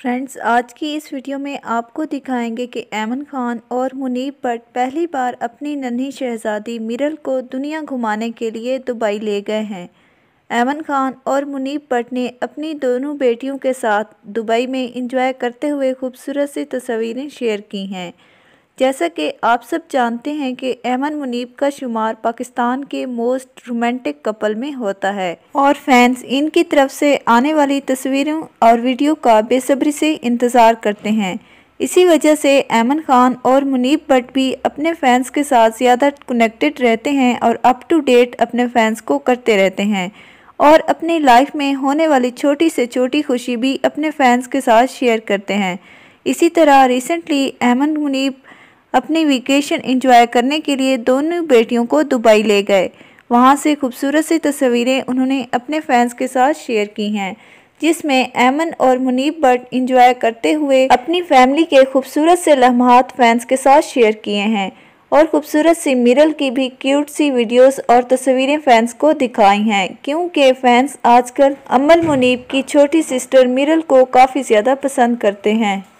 friends आज की इस वीडियो में आपको दिखाएंगे कि ऐमन खान और मुनीब भट्ट पहली बार अपनी नन्ही शहजादी मिरल को दुनिया घुमाने के लिए दुबई ले गए हैं ऐमन खान और मुनीब भट्ट ने अपनी दोनों बेटियों के साथ दुबई में इंजॉय करते हुए खूबसूरत सी तस्वीरें शेयर की हैं जैसा कि आप सब जानते हैं कि एमन मुनीब का शुमार पाकिस्तान के मोस्ट रोमांटिक कपल में होता है और फैंस इनकी तरफ से आने वाली तस्वीरों और वीडियो का बेसब्री से इंतज़ार करते हैं इसी वजह से एमन खान और मुनीब भट्ट भी अपने फैंस के साथ ज़्यादा कनेक्टेड रहते हैं और अप टू डेट अपने फैंस को करते रहते हैं और अपनी लाइफ में होने वाली छोटी से छोटी खुशी भी अपने फैंस के साथ शेयर करते हैं इसी तरह रिसेंटली एमन मुनीब अपनी वीकेशन एंजॉय करने के लिए दोनों बेटियों को दुबई ले गए वहाँ से खूबसूरत सी तस्वीरें उन्होंने अपने फैंस के साथ शेयर की हैं जिसमें एमन और मुनीब बट इंजॉय करते हुए अपनी फैमिली के खूबसूरत से लम्हात फैंस के साथ शेयर किए हैं और खूबसूरत सी मिरल की भी क्यूट सी वीडियोस और तस्वीरें फैंस को दिखाई हैं क्योंकि फैंस आजकल अमल मुनीब की छोटी सिस्टर मिरल को काफ़ी ज़्यादा पसंद करते हैं